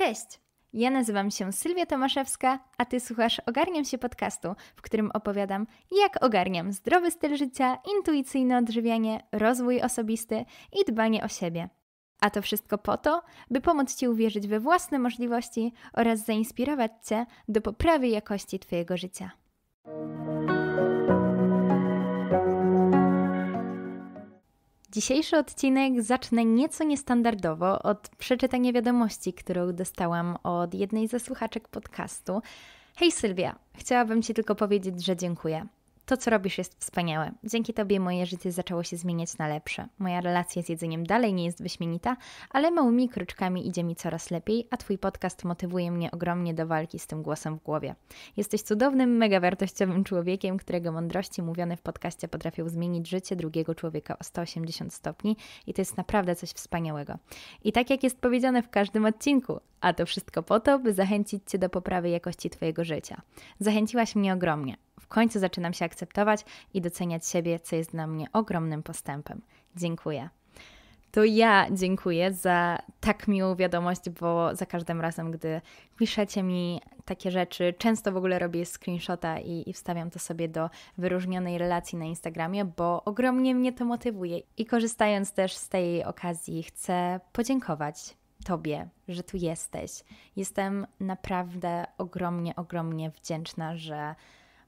Cześć! Ja nazywam się Sylwia Tomaszewska, a ty słuchasz Ogarniam się podcastu, w którym opowiadam, jak ogarniam zdrowy styl życia, intuicyjne odżywianie, rozwój osobisty i dbanie o siebie. A to wszystko po to, by pomóc ci uwierzyć we własne możliwości oraz zainspirować cię do poprawy jakości twojego życia. Dzisiejszy odcinek zacznę nieco niestandardowo od przeczytania wiadomości, którą dostałam od jednej ze słuchaczek podcastu. Hej Sylwia, chciałabym Ci tylko powiedzieć, że dziękuję. To, co robisz, jest wspaniałe. Dzięki Tobie moje życie zaczęło się zmieniać na lepsze. Moja relacja z jedzeniem dalej nie jest wyśmienita, ale małymi kroczkami idzie mi coraz lepiej, a Twój podcast motywuje mnie ogromnie do walki z tym głosem w głowie. Jesteś cudownym, mega wartościowym człowiekiem, którego mądrości mówione w podcaście potrafią zmienić życie drugiego człowieka o 180 stopni i to jest naprawdę coś wspaniałego. I tak jak jest powiedziane w każdym odcinku, a to wszystko po to, by zachęcić Cię do poprawy jakości Twojego życia. Zachęciłaś mnie ogromnie końcu zaczynam się akceptować i doceniać siebie, co jest dla mnie ogromnym postępem. Dziękuję. To ja dziękuję za tak miłą wiadomość, bo za każdym razem, gdy piszecie mi takie rzeczy, często w ogóle robię screenshota i, i wstawiam to sobie do wyróżnionej relacji na Instagramie, bo ogromnie mnie to motywuje. I korzystając też z tej okazji, chcę podziękować Tobie, że tu jesteś. Jestem naprawdę ogromnie, ogromnie wdzięczna, że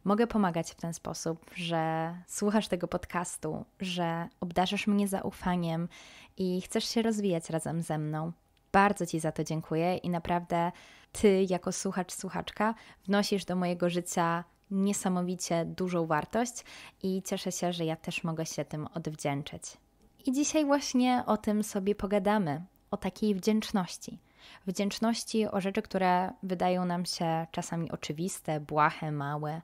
mogę pomagać w ten sposób, że słuchasz tego podcastu, że obdarzasz mnie zaufaniem i chcesz się rozwijać razem ze mną. Bardzo Ci za to dziękuję i naprawdę Ty, jako słuchacz, słuchaczka, wnosisz do mojego życia niesamowicie dużą wartość i cieszę się, że ja też mogę się tym odwdzięczyć. I dzisiaj właśnie o tym sobie pogadamy, o takiej wdzięczności Wdzięczności o rzeczy, które wydają nam się czasami oczywiste, błahe, małe.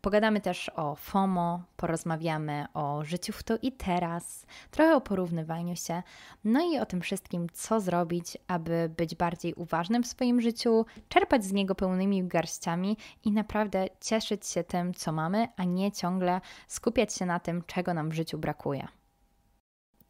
Pogadamy też o FOMO, porozmawiamy o życiu w to i teraz, trochę o porównywaniu się, no i o tym wszystkim, co zrobić, aby być bardziej uważnym w swoim życiu, czerpać z niego pełnymi garściami i naprawdę cieszyć się tym, co mamy, a nie ciągle skupiać się na tym, czego nam w życiu brakuje.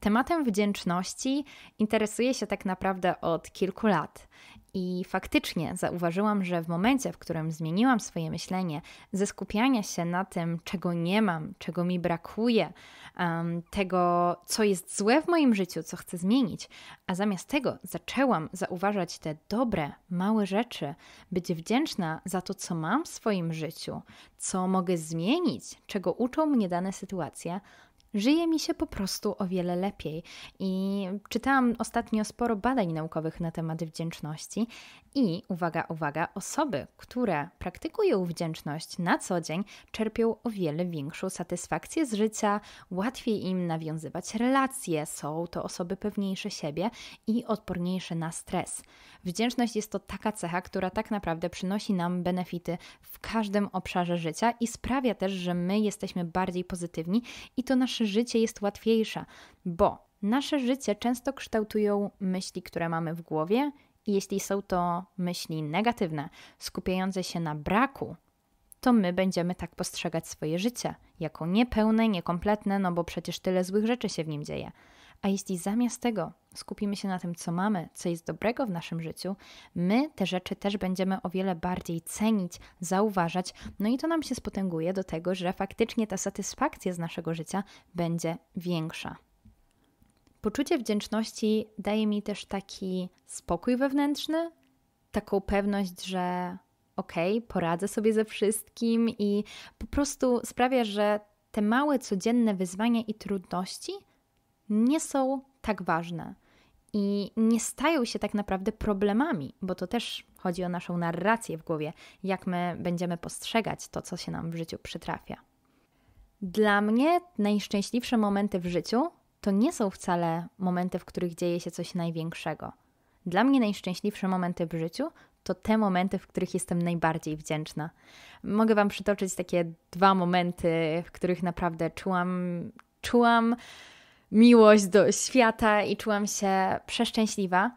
Tematem wdzięczności interesuję się tak naprawdę od kilku lat. I faktycznie zauważyłam, że w momencie, w którym zmieniłam swoje myślenie ze skupiania się na tym, czego nie mam, czego mi brakuje, um, tego, co jest złe w moim życiu, co chcę zmienić, a zamiast tego zaczęłam zauważać te dobre, małe rzeczy, być wdzięczna za to, co mam w swoim życiu, co mogę zmienić, czego uczą mnie dane sytuacje, Żyje mi się po prostu o wiele lepiej. I czytałam ostatnio sporo badań naukowych na temat wdzięczności i uwaga, uwaga, osoby, które praktykują wdzięczność na co dzień, czerpią o wiele większą satysfakcję z życia, łatwiej im nawiązywać relacje, są to osoby pewniejsze siebie i odporniejsze na stres. Wdzięczność jest to taka cecha, która tak naprawdę przynosi nam benefity w każdym obszarze życia i sprawia też, że my jesteśmy bardziej pozytywni i to nasze życie jest łatwiejsze, bo nasze życie często kształtują myśli, które mamy w głowie jeśli są to myśli negatywne, skupiające się na braku, to my będziemy tak postrzegać swoje życie jako niepełne, niekompletne, no bo przecież tyle złych rzeczy się w nim dzieje. A jeśli zamiast tego skupimy się na tym, co mamy, co jest dobrego w naszym życiu, my te rzeczy też będziemy o wiele bardziej cenić, zauważać, no i to nam się spotęguje do tego, że faktycznie ta satysfakcja z naszego życia będzie większa. Poczucie wdzięczności daje mi też taki spokój wewnętrzny, taką pewność, że okej, okay, poradzę sobie ze wszystkim i po prostu sprawia, że te małe codzienne wyzwania i trudności nie są tak ważne i nie stają się tak naprawdę problemami, bo to też chodzi o naszą narrację w głowie, jak my będziemy postrzegać to, co się nam w życiu przytrafia. Dla mnie najszczęśliwsze momenty w życiu to nie są wcale momenty, w których dzieje się coś największego. Dla mnie najszczęśliwsze momenty w życiu to te momenty, w których jestem najbardziej wdzięczna. Mogę Wam przytoczyć takie dwa momenty, w których naprawdę czułam, czułam miłość do świata i czułam się przeszczęśliwa.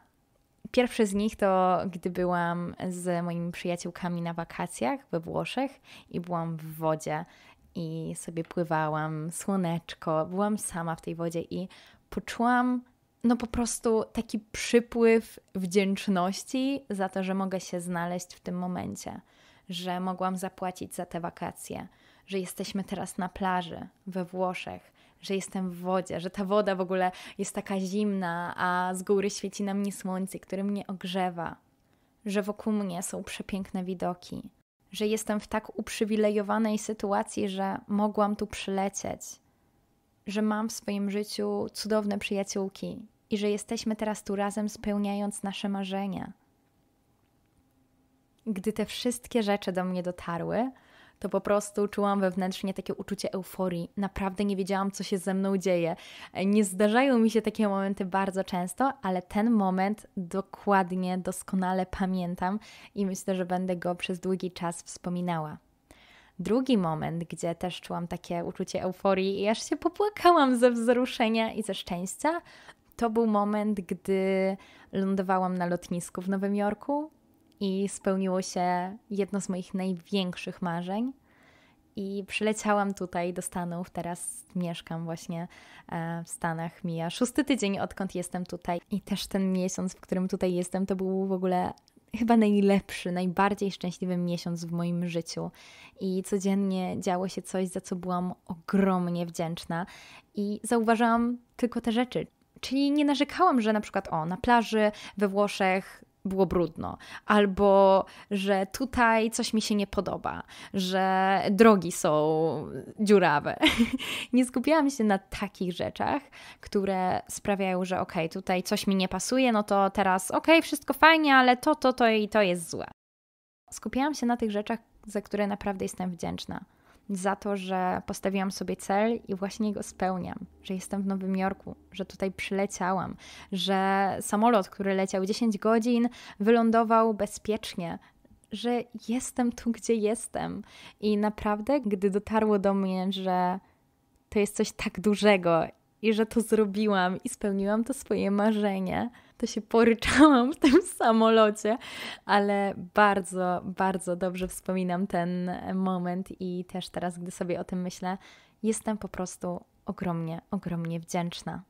Pierwszy z nich to, gdy byłam z moimi przyjaciółkami na wakacjach we Włoszech i byłam w wodzie i sobie pływałam, słoneczko, byłam sama w tej wodzie i poczułam no po prostu taki przypływ wdzięczności za to, że mogę się znaleźć w tym momencie, że mogłam zapłacić za te wakacje, że jesteśmy teraz na plaży we Włoszech, że jestem w wodzie, że ta woda w ogóle jest taka zimna, a z góry świeci na mnie słońce, które mnie ogrzewa, że wokół mnie są przepiękne widoki, że jestem w tak uprzywilejowanej sytuacji, że mogłam tu przylecieć, że mam w swoim życiu cudowne przyjaciółki i że jesteśmy teraz tu razem, spełniając nasze marzenia. Gdy te wszystkie rzeczy do mnie dotarły, to po prostu czułam wewnętrznie takie uczucie euforii. Naprawdę nie wiedziałam, co się ze mną dzieje. Nie zdarzają mi się takie momenty bardzo często, ale ten moment dokładnie, doskonale pamiętam i myślę, że będę go przez długi czas wspominała. Drugi moment, gdzie też czułam takie uczucie euforii i aż się popłakałam ze wzruszenia i ze szczęścia, to był moment, gdy lądowałam na lotnisku w Nowym Jorku i spełniło się jedno z moich największych marzeń. I przyleciałam tutaj do Stanów, teraz mieszkam właśnie e, w Stanach. Mija szósty tydzień, odkąd jestem tutaj. I też ten miesiąc, w którym tutaj jestem, to był w ogóle chyba najlepszy, najbardziej szczęśliwy miesiąc w moim życiu. I codziennie działo się coś, za co byłam ogromnie wdzięczna. I zauważałam tylko te rzeczy. Czyli nie narzekałam, że na przykład o, na plaży we Włoszech było brudno, albo że tutaj coś mi się nie podoba, że drogi są dziurawe. nie skupiałam się na takich rzeczach, które sprawiają, że okej, okay, tutaj coś mi nie pasuje, no to teraz okej, okay, wszystko fajnie, ale to, to, to i to jest złe. Skupiałam się na tych rzeczach, za które naprawdę jestem wdzięczna za to, że postawiłam sobie cel i właśnie go spełniam, że jestem w Nowym Jorku, że tutaj przyleciałam, że samolot, który leciał 10 godzin, wylądował bezpiecznie, że jestem tu, gdzie jestem. I naprawdę, gdy dotarło do mnie, że to jest coś tak dużego i że to zrobiłam i spełniłam to swoje marzenie. To się poryczałam w tym samolocie, ale bardzo, bardzo dobrze wspominam ten moment i też teraz, gdy sobie o tym myślę, jestem po prostu ogromnie, ogromnie wdzięczna.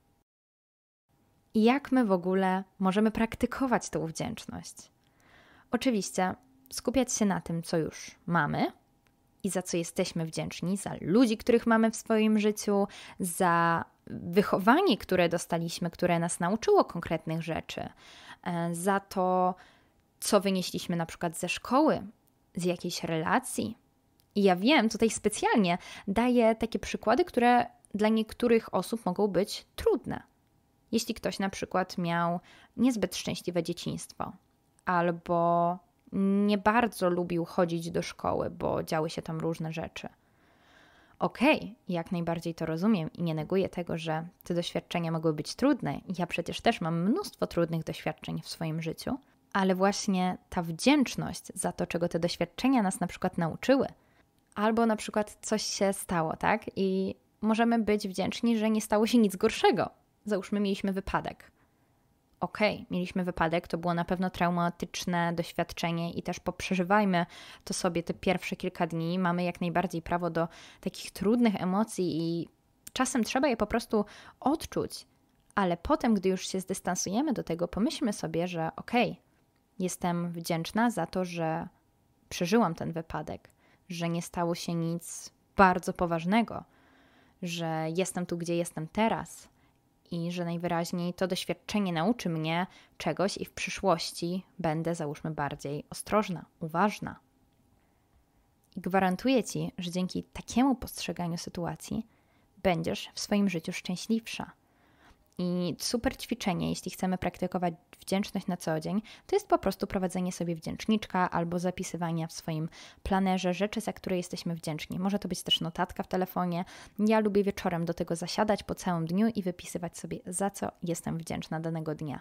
I jak my w ogóle możemy praktykować tą wdzięczność? Oczywiście skupiać się na tym, co już mamy, i za co jesteśmy wdzięczni, za ludzi, których mamy w swoim życiu, za wychowanie, które dostaliśmy, które nas nauczyło konkretnych rzeczy, e, za to, co wynieśliśmy na przykład ze szkoły, z jakiejś relacji. I ja wiem, tutaj specjalnie daję takie przykłady, które dla niektórych osób mogą być trudne. Jeśli ktoś na przykład miał niezbyt szczęśliwe dzieciństwo albo nie bardzo lubił chodzić do szkoły, bo działy się tam różne rzeczy Okej, okay, jak najbardziej to rozumiem i nie neguję tego, że te doświadczenia mogły być trudne. Ja przecież też mam mnóstwo trudnych doświadczeń w swoim życiu, ale właśnie ta wdzięczność za to, czego te doświadczenia nas na przykład nauczyły, albo na przykład coś się stało, tak? I możemy być wdzięczni, że nie stało się nic gorszego. Załóżmy, mieliśmy wypadek okej, okay, mieliśmy wypadek, to było na pewno traumatyczne doświadczenie i też poprzeżywajmy to sobie te pierwsze kilka dni. Mamy jak najbardziej prawo do takich trudnych emocji i czasem trzeba je po prostu odczuć, ale potem, gdy już się zdystansujemy do tego, pomyślmy sobie, że okej, okay, jestem wdzięczna za to, że przeżyłam ten wypadek, że nie stało się nic bardzo poważnego, że jestem tu, gdzie jestem teraz i że najwyraźniej to doświadczenie nauczy mnie czegoś i w przyszłości będę, załóżmy, bardziej ostrożna, uważna. I gwarantuję ci, że dzięki takiemu postrzeganiu sytuacji będziesz w swoim życiu szczęśliwsza, i super ćwiczenie, jeśli chcemy praktykować wdzięczność na co dzień, to jest po prostu prowadzenie sobie wdzięczniczka albo zapisywanie w swoim planerze rzeczy, za które jesteśmy wdzięczni. Może to być też notatka w telefonie. Ja lubię wieczorem do tego zasiadać po całym dniu i wypisywać sobie, za co jestem wdzięczna danego dnia.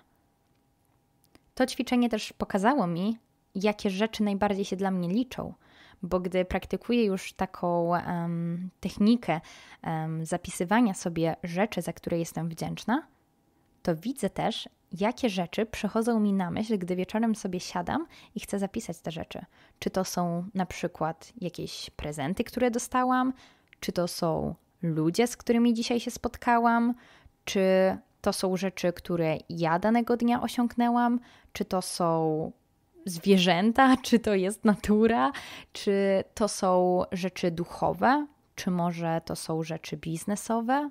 To ćwiczenie też pokazało mi, jakie rzeczy najbardziej się dla mnie liczą bo gdy praktykuję już taką um, technikę um, zapisywania sobie rzeczy, za które jestem wdzięczna, to widzę też, jakie rzeczy przychodzą mi na myśl, gdy wieczorem sobie siadam i chcę zapisać te rzeczy. Czy to są na przykład jakieś prezenty, które dostałam, czy to są ludzie, z którymi dzisiaj się spotkałam, czy to są rzeczy, które ja danego dnia osiągnęłam, czy to są zwierzęta, czy to jest natura, czy to są rzeczy duchowe, czy może to są rzeczy biznesowe,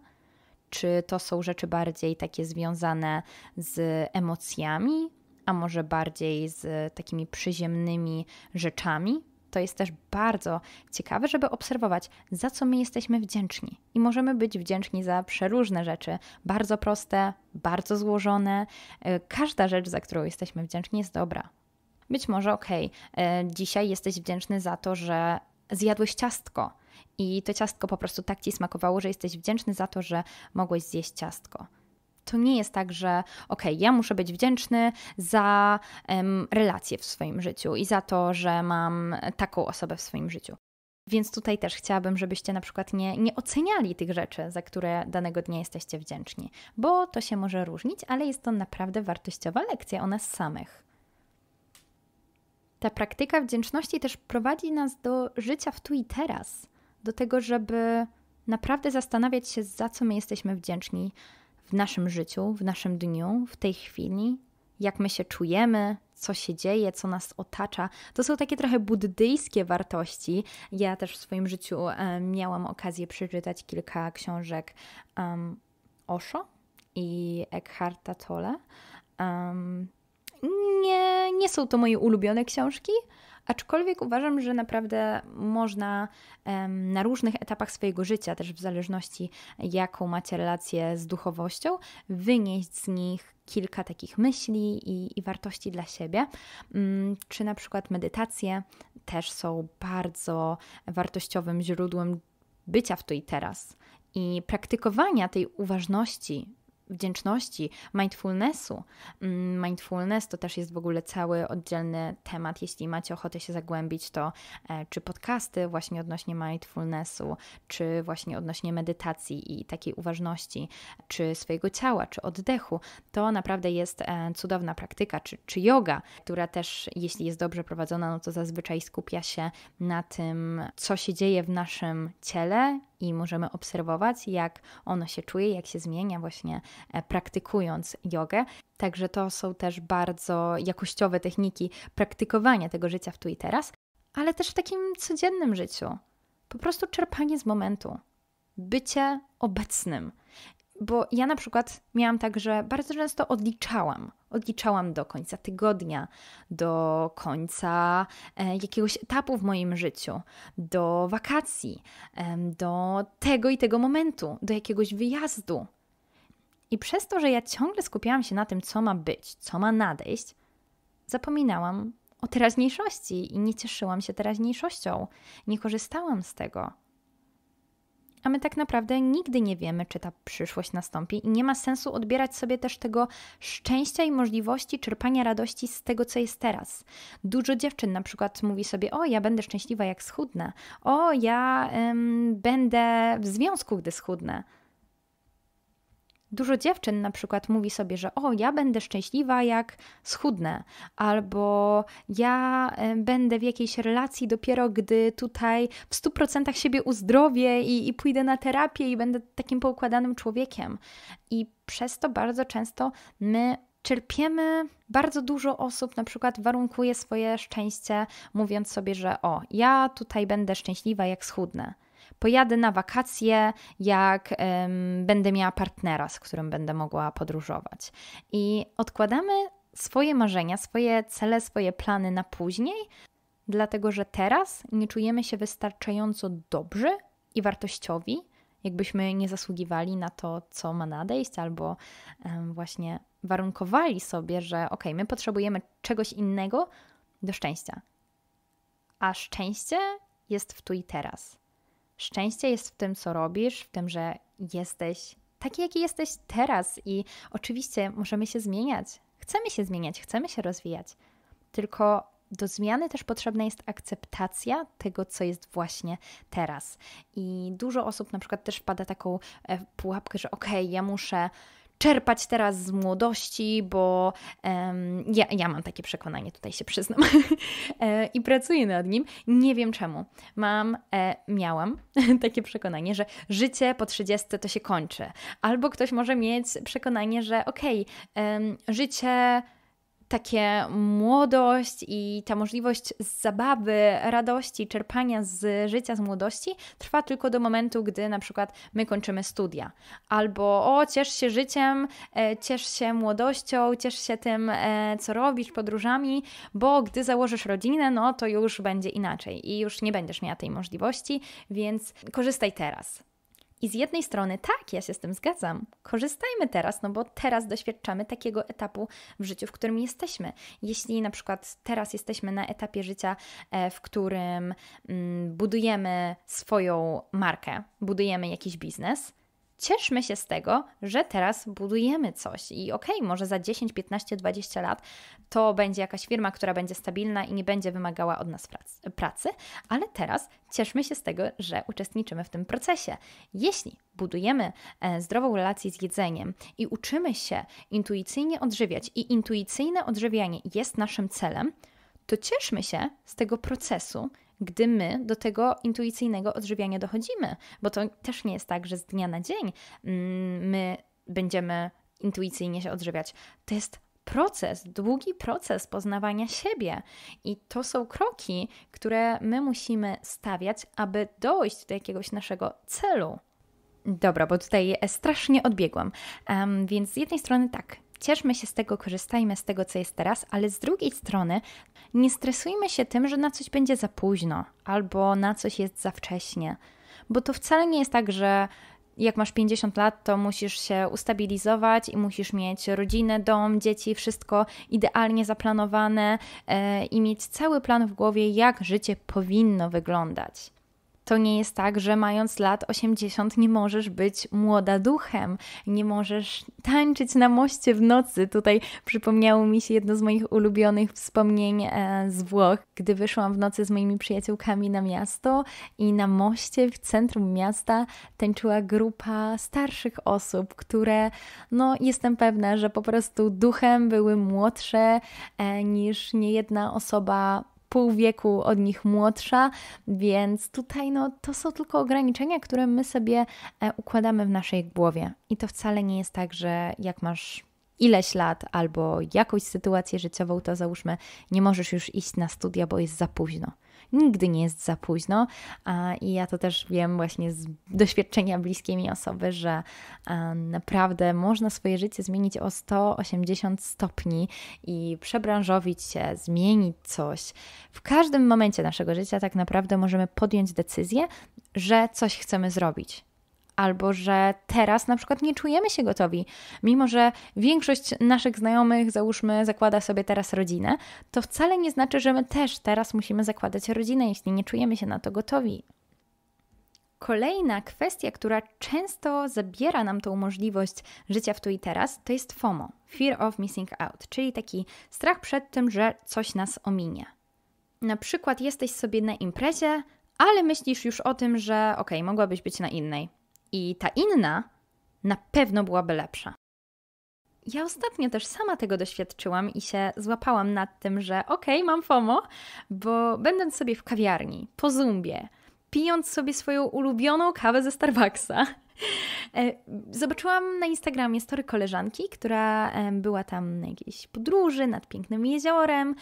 czy to są rzeczy bardziej takie związane z emocjami, a może bardziej z takimi przyziemnymi rzeczami. To jest też bardzo ciekawe, żeby obserwować, za co my jesteśmy wdzięczni. I możemy być wdzięczni za przeróżne rzeczy, bardzo proste, bardzo złożone. Y, każda rzecz, za którą jesteśmy wdzięczni, jest dobra. Być może okej, okay, e, dzisiaj jesteś wdzięczny za to, że zjadłeś ciastko i to ciastko po prostu tak ci smakowało, że jesteś wdzięczny za to, że mogłeś zjeść ciastko. To nie jest tak, że okej, okay, ja muszę być wdzięczny za relacje w swoim życiu i za to, że mam taką osobę w swoim życiu. Więc tutaj też chciałabym, żebyście na przykład nie, nie oceniali tych rzeczy, za które danego dnia jesteście wdzięczni, bo to się może różnić, ale jest to naprawdę wartościowa lekcja o nas samych. Ta praktyka wdzięczności też prowadzi nas do życia w tu i teraz, do tego, żeby naprawdę zastanawiać się, za co my jesteśmy wdzięczni w naszym życiu, w naszym dniu, w tej chwili, jak my się czujemy, co się dzieje, co nas otacza. To są takie trochę buddyjskie wartości. Ja też w swoim życiu miałam okazję przeczytać kilka książek um, Osho i Eckharta Tolle. Um, nie, nie są to moje ulubione książki, aczkolwiek uważam, że naprawdę można em, na różnych etapach swojego życia, też w zależności jaką macie relację z duchowością, wynieść z nich kilka takich myśli i, i wartości dla siebie. Mm, czy na przykład medytacje też są bardzo wartościowym źródłem bycia w tu i teraz i praktykowania tej uważności wdzięczności, mindfulnessu. Mm, mindfulness to też jest w ogóle cały oddzielny temat. Jeśli macie ochotę się zagłębić, to e, czy podcasty właśnie odnośnie mindfulnessu, czy właśnie odnośnie medytacji i takiej uważności, czy swojego ciała, czy oddechu, to naprawdę jest e, cudowna praktyka, czy, czy yoga, która też, jeśli jest dobrze prowadzona, no to zazwyczaj skupia się na tym, co się dzieje w naszym ciele, i możemy obserwować, jak ono się czuje, jak się zmienia właśnie e, praktykując jogę. Także to są też bardzo jakościowe techniki praktykowania tego życia w tu i teraz, ale też w takim codziennym życiu. Po prostu czerpanie z momentu, bycie obecnym bo ja na przykład miałam tak, że bardzo często odliczałam. Odliczałam do końca tygodnia, do końca e, jakiegoś etapu w moim życiu, do wakacji, do tego i tego momentu, do jakiegoś wyjazdu. I przez to, że ja ciągle skupiałam się na tym, co ma być, co ma nadejść, zapominałam o teraźniejszości i nie cieszyłam się teraźniejszością. Nie korzystałam z tego a my tak naprawdę nigdy nie wiemy, czy ta przyszłość nastąpi i nie ma sensu odbierać sobie też tego szczęścia i możliwości czerpania radości z tego, co jest teraz. Dużo dziewczyn na przykład mówi sobie, o ja będę szczęśliwa jak schudnę, o ja ym, będę w związku, gdy schudnę. Dużo dziewczyn na przykład mówi sobie, że o, ja będę szczęśliwa, jak schudnę, albo ja e, będę w jakiejś relacji dopiero, gdy tutaj w 100% siebie uzdrowię i, i pójdę na terapię i będę takim poukładanym człowiekiem. I przez to bardzo często my czerpiemy bardzo dużo osób, na przykład warunkuje swoje szczęście, mówiąc sobie, że o, ja tutaj będę szczęśliwa, jak schudnę pojadę na wakacje, jak um, będę miała partnera, z którym będę mogła podróżować. I odkładamy swoje marzenia, swoje cele, swoje plany na później, dlatego że teraz nie czujemy się wystarczająco dobrzy i wartościowi, jakbyśmy nie zasługiwali na to, co ma nadejść, albo um, właśnie warunkowali sobie, że ok, my potrzebujemy czegoś innego do szczęścia. A szczęście jest w tu i teraz. Szczęście jest w tym, co robisz, w tym, że jesteś taki, jaki jesteś teraz i oczywiście możemy się zmieniać. Chcemy się zmieniać, chcemy się rozwijać. Tylko do zmiany też potrzebna jest akceptacja tego, co jest właśnie teraz. I dużo osób na przykład też wpada taką e, pułapkę, że okej, okay, ja muszę czerpać teraz z młodości, bo um, ja, ja mam takie przekonanie, tutaj się przyznam, e, i pracuję nad nim. Nie wiem czemu. Mam, e, miałam takie przekonanie, że życie po 30 to się kończy. Albo ktoś może mieć przekonanie, że okej, okay, życie takie młodość i ta możliwość zabawy, radości, czerpania z życia, z młodości trwa tylko do momentu, gdy na przykład my kończymy studia. Albo o, ciesz się życiem, e, ciesz się młodością, ciesz się tym, e, co robisz, podróżami, bo gdy założysz rodzinę, no to już będzie inaczej i już nie będziesz miała tej możliwości, więc korzystaj teraz. I z jednej strony, tak, ja się z tym zgadzam, korzystajmy teraz, no bo teraz doświadczamy takiego etapu w życiu, w którym jesteśmy. Jeśli na przykład teraz jesteśmy na etapie życia, e, w którym mm, budujemy swoją markę, budujemy jakiś biznes, cieszmy się z tego, że teraz budujemy coś i okej, okay, może za 10, 15, 20 lat to będzie jakaś firma, która będzie stabilna i nie będzie wymagała od nas prac, pracy, ale teraz cieszmy się z tego, że uczestniczymy w tym procesie. Jeśli budujemy e, zdrową relację z jedzeniem i uczymy się intuicyjnie odżywiać i intuicyjne odżywianie jest naszym celem, to cieszmy się z tego procesu, gdy my do tego intuicyjnego odżywiania dochodzimy, bo to też nie jest tak, że z dnia na dzień mm, my będziemy intuicyjnie się odżywiać. To jest proces, długi proces poznawania siebie. I to są kroki, które my musimy stawiać, aby dojść do jakiegoś naszego celu. Dobra, bo tutaj strasznie odbiegłam. Um, więc z jednej strony tak, cieszmy się z tego, korzystajmy z tego, co jest teraz, ale z drugiej strony nie stresujmy się tym, że na coś będzie za późno albo na coś jest za wcześnie, bo to wcale nie jest tak, że jak masz 50 lat, to musisz się ustabilizować i musisz mieć rodzinę, dom, dzieci, wszystko idealnie zaplanowane e, i mieć cały plan w głowie, jak życie powinno wyglądać. To nie jest tak, że mając lat 80 nie możesz być młoda duchem, nie możesz tańczyć na moście w nocy. Tutaj przypomniało mi się jedno z moich ulubionych wspomnień e, z Włoch, gdy wyszłam w nocy z moimi przyjaciółkami na miasto i na moście w centrum miasta tańczyła grupa starszych osób, które, no jestem pewna, że po prostu duchem były młodsze e, niż niejedna osoba pół wieku od nich młodsza, więc tutaj no, to są tylko ograniczenia, które my sobie e, układamy w naszej głowie. I to wcale nie jest tak, że jak masz ileś lat albo jakąś sytuację życiową, to załóżmy, nie możesz już iść na studia, bo jest za późno nigdy nie jest za późno. I ja to też wiem właśnie z doświadczenia bliskiej mi osoby, że naprawdę można swoje życie zmienić o 180 stopni i przebranżowić się, zmienić coś. W każdym momencie naszego życia tak naprawdę możemy podjąć decyzję, że coś chcemy zrobić albo że teraz na przykład nie czujemy się gotowi. Mimo, że większość naszych znajomych, załóżmy, zakłada sobie teraz rodzinę, to wcale nie znaczy, że my też teraz musimy zakładać rodzinę, jeśli nie czujemy się na to gotowi. Kolejna kwestia, która często zabiera nam tą możliwość życia w tu i teraz, to jest FOMO Fear of Missing Out czyli taki strach przed tym, że coś nas ominie. Na przykład jesteś sobie na imprezie, ale myślisz już o tym, że okej, okay, mogłabyś być na innej, i ta inna na pewno byłaby lepsza. Ja ostatnio też sama tego doświadczyłam i się złapałam nad tym, że okej, okay, mam FOMO, bo będąc sobie w kawiarni, po zumbie, pijąc sobie swoją ulubioną kawę ze Starbucksa, E, zobaczyłam na Instagramie story koleżanki, która była tam na jakiejś podróży nad pięknym jeziorem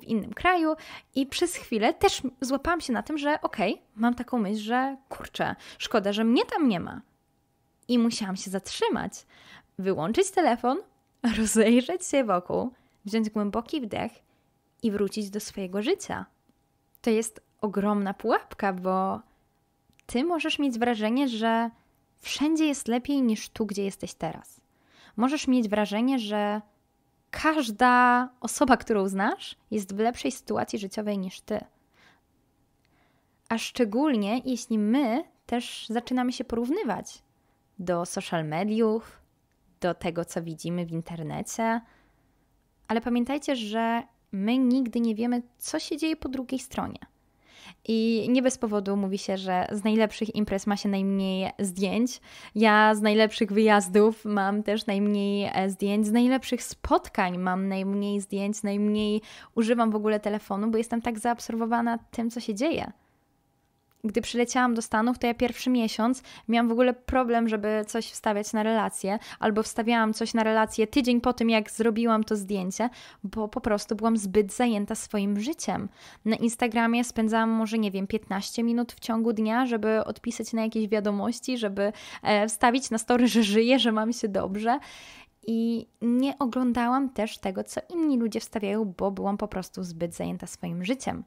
w innym kraju i przez chwilę też złapałam się na tym, że okej, okay, mam taką myśl, że kurczę, szkoda, że mnie tam nie ma. I musiałam się zatrzymać, wyłączyć telefon, rozejrzeć się wokół, wziąć głęboki wdech i wrócić do swojego życia. To jest ogromna pułapka, bo ty możesz mieć wrażenie, że wszędzie jest lepiej niż tu, gdzie jesteś teraz. Możesz mieć wrażenie, że każda osoba, którą znasz, jest w lepszej sytuacji życiowej niż ty. A szczególnie jeśli my też zaczynamy się porównywać do social mediów, do tego, co widzimy w internecie. Ale pamiętajcie, że my nigdy nie wiemy, co się dzieje po drugiej stronie. I nie bez powodu mówi się, że z najlepszych imprez ma się najmniej zdjęć. Ja z najlepszych wyjazdów mam też najmniej e, zdjęć, z najlepszych spotkań mam najmniej zdjęć, najmniej używam w ogóle telefonu, bo jestem tak zaabsorbowana tym, co się dzieje gdy przyleciałam do Stanów, to ja pierwszy miesiąc miałam w ogóle problem, żeby coś wstawiać na relację, albo wstawiałam coś na relację tydzień po tym, jak zrobiłam to zdjęcie, bo po prostu byłam zbyt zajęta swoim życiem. Na Instagramie spędzałam może, nie wiem, 15 minut w ciągu dnia, żeby odpisać na jakieś wiadomości, żeby e, wstawić na story, że żyję, że mam się dobrze i nie oglądałam też tego, co inni ludzie wstawiają, bo byłam po prostu zbyt zajęta swoim życiem.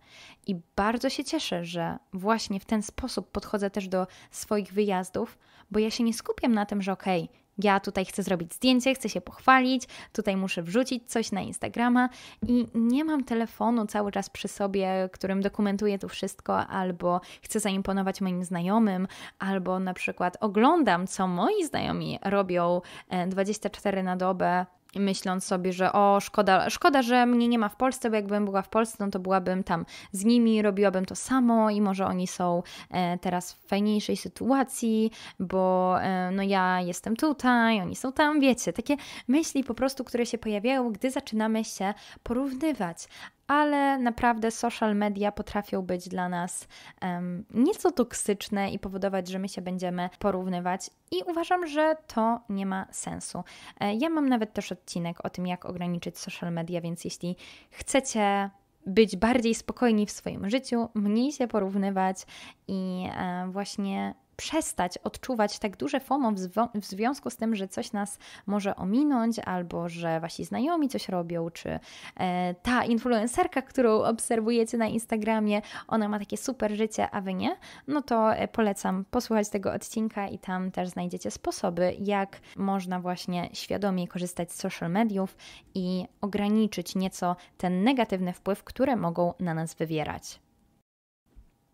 I bardzo się cieszę, że właśnie w ten sposób podchodzę też do swoich wyjazdów, bo ja się nie skupiam na tym, że okej, okay, ja tutaj chcę zrobić zdjęcie, chcę się pochwalić, tutaj muszę wrzucić coś na Instagrama i nie mam telefonu cały czas przy sobie, którym dokumentuję to wszystko, albo chcę zaimponować moim znajomym, albo na przykład oglądam, co moi znajomi robią 24 e, na dobę myśląc sobie, że o, szkoda, szkoda, że mnie nie ma w Polsce, bo jakbym była w Polsce, no to byłabym tam z nimi, robiłabym to samo i może oni są e, teraz w fajniejszej sytuacji, bo e, no ja jestem tutaj, oni są tam, wiecie, takie myśli po prostu, które się pojawiają, gdy zaczynamy się porównywać, ale naprawdę social media potrafią być dla nas um, nieco toksyczne i powodować, że my się będziemy porównywać, i uważam, że to nie ma sensu. E, ja mam nawet też odcinek o tym, jak ograniczyć social media, więc jeśli chcecie być bardziej spokojni w swoim życiu, mniej się porównywać i e, właśnie przestać odczuwać tak duże FOMO w, w, związku z tym, że coś nas może ominąć, albo że wasi znajomi coś robią, czy e, ta influencerka, którą obserwujecie na Instagramie, ona ma takie super życie, a wy nie, no to e, polecam posłuchać tego odcinka i tam też znajdziecie sposoby, jak można właśnie świadomie korzystać z social mediów i ograniczyć nieco ten negatywny wpływ, które mogą na nas wywierać.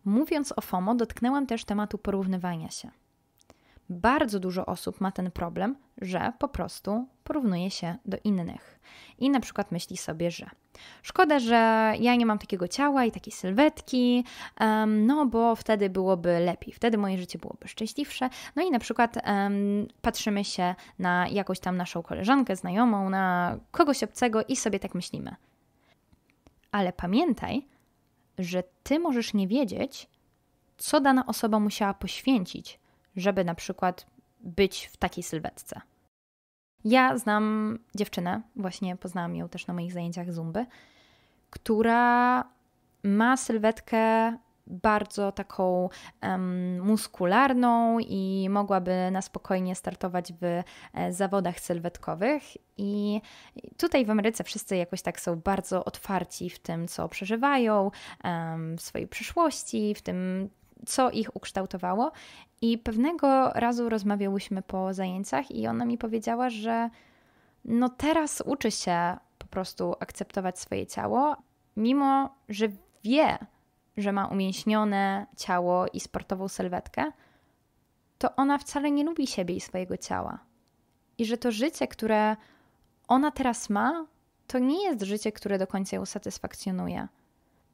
Mówiąc o FOMO, dotknęłam też tematu porównywania się. Bardzo dużo osób ma ten problem, że po prostu porównuje się do innych i na przykład myśli sobie, że szkoda, że ja nie mam takiego ciała i takiej sylwetki, um, no bo wtedy byłoby lepiej, wtedy moje życie byłoby szczęśliwsze. No i na przykład um, patrzymy się na jakąś tam naszą koleżankę, znajomą, na kogoś obcego i sobie tak myślimy. Ale pamiętaj, że ty możesz nie wiedzieć, co dana osoba musiała poświęcić, żeby na przykład być w takiej sylwetce. Ja znam dziewczynę, właśnie poznałam ją też na moich zajęciach zumby, która ma sylwetkę bardzo taką um, muskularną i mogłaby na spokojnie startować w e, zawodach sylwetkowych. I tutaj w Ameryce wszyscy jakoś tak są bardzo otwarci w tym, co przeżywają, um, w swojej przyszłości, w tym, co ich ukształtowało. I pewnego razu rozmawiałyśmy po zajęciach, i ona mi powiedziała, że no teraz uczy się po prostu akceptować swoje ciało, mimo że wie, że ma umięśnione ciało i sportową sylwetkę, to ona wcale nie lubi siebie i swojego ciała. I że to życie, które ona teraz ma, to nie jest życie, które do końca ją satysfakcjonuje.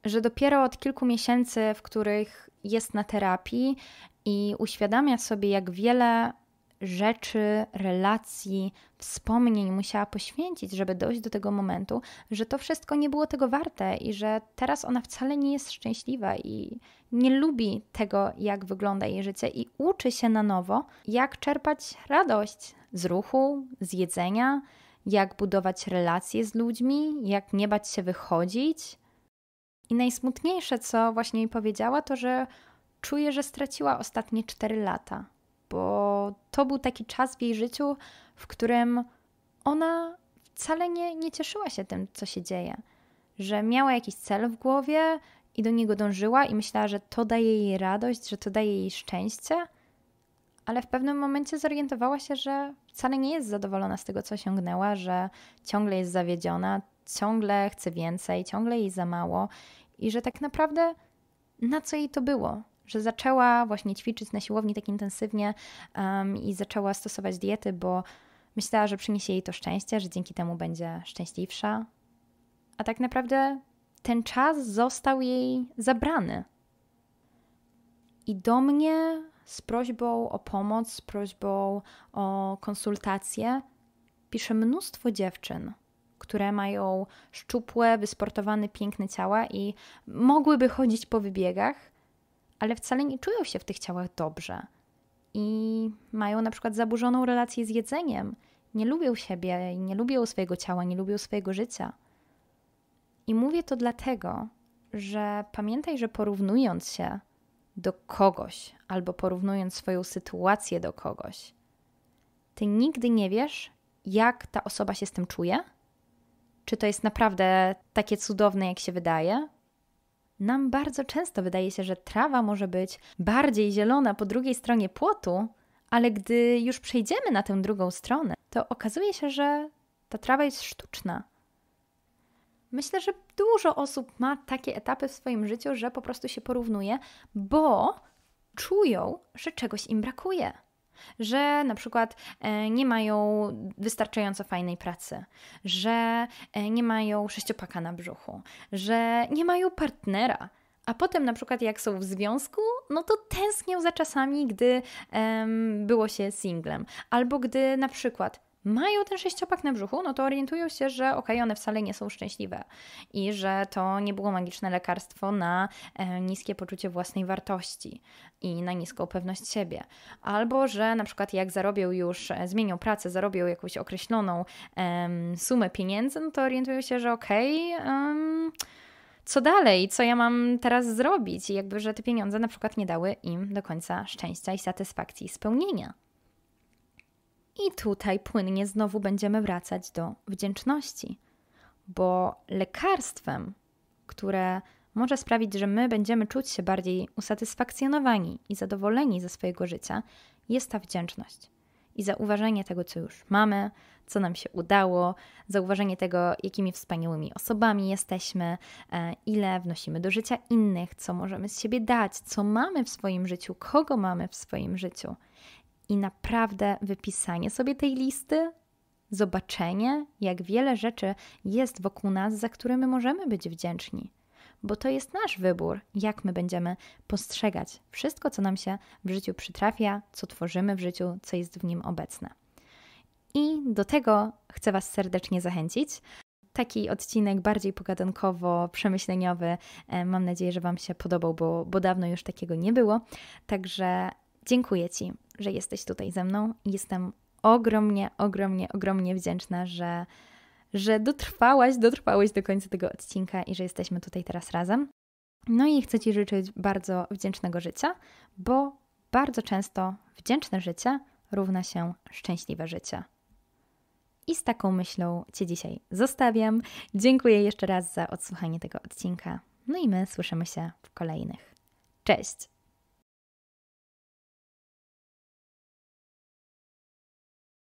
Że dopiero od kilku miesięcy, w których jest na terapii i uświadamia sobie, jak wiele rzeczy, relacji, wspomnień musiała poświęcić, żeby dojść do tego momentu, że to wszystko nie było tego warte i że teraz ona wcale nie jest szczęśliwa i nie lubi tego, jak wygląda jej życie i uczy się na nowo, jak czerpać radość z ruchu, z jedzenia, jak budować relacje z ludźmi, jak nie bać się wychodzić. I najsmutniejsze, co właśnie mi powiedziała, to że czuje, że straciła ostatnie 4 lata, bo to był taki czas w jej życiu, w którym ona wcale nie, nie cieszyła się tym, co się dzieje, że miała jakiś cel w głowie i do niego dążyła i myślała, że to daje jej radość, że to daje jej szczęście, ale w pewnym momencie zorientowała się, że wcale nie jest zadowolona z tego, co osiągnęła, że ciągle jest zawiedziona, ciągle chce więcej, ciągle jej za mało i że tak naprawdę na co jej to było? że zaczęła właśnie ćwiczyć na siłowni tak intensywnie um, i zaczęła stosować diety, bo myślała, że przyniesie jej to szczęście, że dzięki temu będzie szczęśliwsza. A tak naprawdę ten czas został jej zabrany. I do mnie z prośbą o pomoc, z prośbą o konsultację pisze mnóstwo dziewczyn, które mają szczupłe, wysportowane, piękne ciała i mogłyby chodzić po wybiegach, ale wcale nie czują się w tych ciałach dobrze i mają na przykład zaburzoną relację z jedzeniem, nie lubią siebie, nie lubią swojego ciała, nie lubią swojego życia. I mówię to dlatego, że pamiętaj, że porównując się do kogoś albo porównując swoją sytuację do kogoś, ty nigdy nie wiesz, jak ta osoba się z tym czuje. Czy to jest naprawdę takie cudowne, jak się wydaje, nam bardzo często wydaje się, że trawa może być bardziej zielona po drugiej stronie płotu, ale gdy już przejdziemy na tę drugą stronę, to okazuje się, że ta trawa jest sztuczna. Myślę, że dużo osób ma takie etapy w swoim życiu, że po prostu się porównuje, bo czują, że czegoś im brakuje że na przykład e, nie mają wystarczająco fajnej pracy, że e, nie mają sześciopaka na brzuchu, że nie mają partnera, a potem na przykład jak są w związku, no to tęsknią za czasami, gdy um, było się singlem, albo gdy na przykład mają ten sześciopak na brzuchu, no to orientują się, że okej, okay, one wcale nie są szczęśliwe i że to nie było magiczne lekarstwo na e, niskie poczucie własnej wartości i na niską pewność siebie. Albo, że na przykład jak zarobią już, e, zmienią pracę, zarobią jakąś określoną sumę pieniędzy, no to orientują się, że okej, okay, co dalej, co ja mam teraz zrobić, i jakby, że te pieniądze na przykład nie dały im do końca szczęścia i satysfakcji spełnienia. I tutaj płynnie znowu będziemy wracać do wdzięczności, bo lekarstwem, które może sprawić, że my będziemy czuć się bardziej usatysfakcjonowani i zadowoleni ze swojego życia, jest ta wdzięczność. I zauważenie tego, co już mamy, co nam się udało, zauważenie tego, jakimi wspaniałymi osobami jesteśmy, e, ile wnosimy do życia innych, co możemy z siebie dać, co mamy w swoim życiu, kogo mamy w swoim życiu i naprawdę wypisanie sobie tej listy, zobaczenie, jak wiele rzeczy jest wokół nas, za które my możemy być wdzięczni. Bo to jest nasz wybór, jak my będziemy postrzegać wszystko, co nam się w życiu przytrafia, co tworzymy w życiu, co jest w nim obecne. I do tego chcę Was serdecznie zachęcić. Taki odcinek bardziej pogadankowo-przemyśleniowy. E, mam nadzieję, że Wam się podobał, bo, bo dawno już takiego nie było. Także dziękuję Ci że jesteś tutaj ze mną. Jestem ogromnie, ogromnie, ogromnie wdzięczna, że, że dotrwałaś, dotrwałeś do końca tego odcinka i że jesteśmy tutaj teraz razem. No i chcę Ci życzyć bardzo wdzięcznego życia, bo bardzo często wdzięczne życie równa się szczęśliwe życie. I z taką myślą Cię dzisiaj zostawiam. Dziękuję jeszcze raz za odsłuchanie tego odcinka. No i my słyszymy się w kolejnych. Cześć!